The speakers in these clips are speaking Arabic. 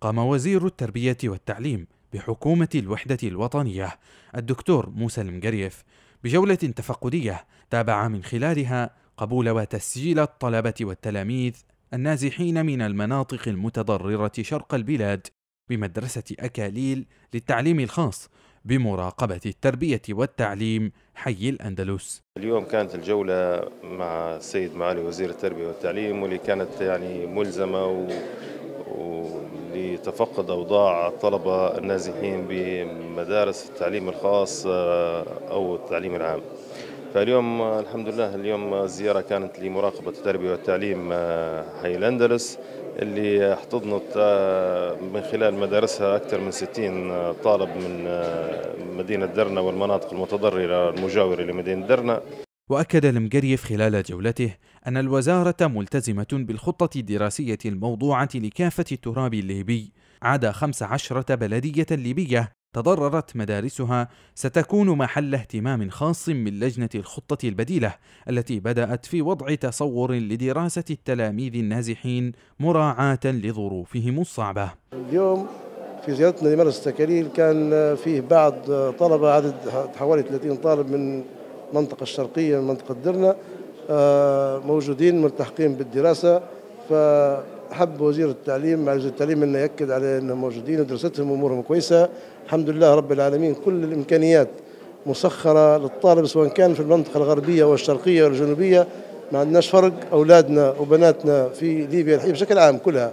قام وزير التربية والتعليم بحكومة الوحدة الوطنية الدكتور موسى المقريف بجولة تفقدية تابع من خلالها قبول وتسجيل الطلبة والتلاميذ النازحين من المناطق المتضررة شرق البلاد بمدرسة أكاليل للتعليم الخاص بمراقبة التربية والتعليم حي الأندلس اليوم كانت الجولة مع السيد معالي وزير التربية والتعليم واللي كانت يعني ملزمة و... لتفقد أوضاع الطلبة النازحين بمدارس التعليم الخاص آه، أو التعليم العام فاليوم الحمد لله اليوم الزيارة كانت لمراقبة التربية والتعليم حي آه، الأندلس اللي احتضنت آه، من خلال مدارسها أكثر من 60 طالب من مدينة درنا والمناطق المتضررة المجاورة لمدينة درنا وأكد المقريف خلال جولته أن الوزارة ملتزمة بالخطة الدراسية الموضوعة لكافة التراب الليبي عدا 15 بلدية ليبية تضررت مدارسها ستكون محل اهتمام خاص من لجنة الخطة البديلة التي بدأت في وضع تصور لدراسة التلاميذ النازحين مراعاة لظروفهم الصعبة اليوم في زيارتنا لمرس تكاليل كان فيه بعض طلبة عدد حوالي 30 طالب من المنطقة الشرقية من منطقة درنا آه، موجودين ملتحقين بالدراسة فحب وزير التعليم مع وزير التعليم أنه يأكد على أنهم موجودين ودراستهم أمورهم كويسة الحمد لله رب العالمين كل الإمكانيات مسخرة للطالب سواء كان في المنطقة الغربية والشرقية والجنوبية ما عندناش فرق أولادنا وبناتنا في ليبيا الحين بشكل عام كلها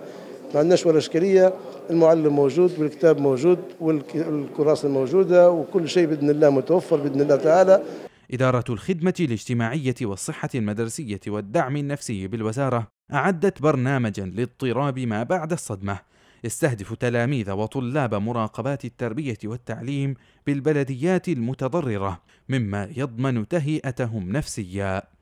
ما عندناش ولا إشكالية المعلم موجود والكتاب موجود والكراسة موجودة وكل شيء بإذن الله متوفر بإذن الله تعالى إدارة الخدمة الاجتماعية والصحة المدرسية والدعم النفسي بالوزارة أعدت برنامجا لاضطراب ما بعد الصدمة يستهدف تلاميذ وطلاب مراقبات التربية والتعليم بالبلديات المتضررة مما يضمن تهيئتهم نفسيا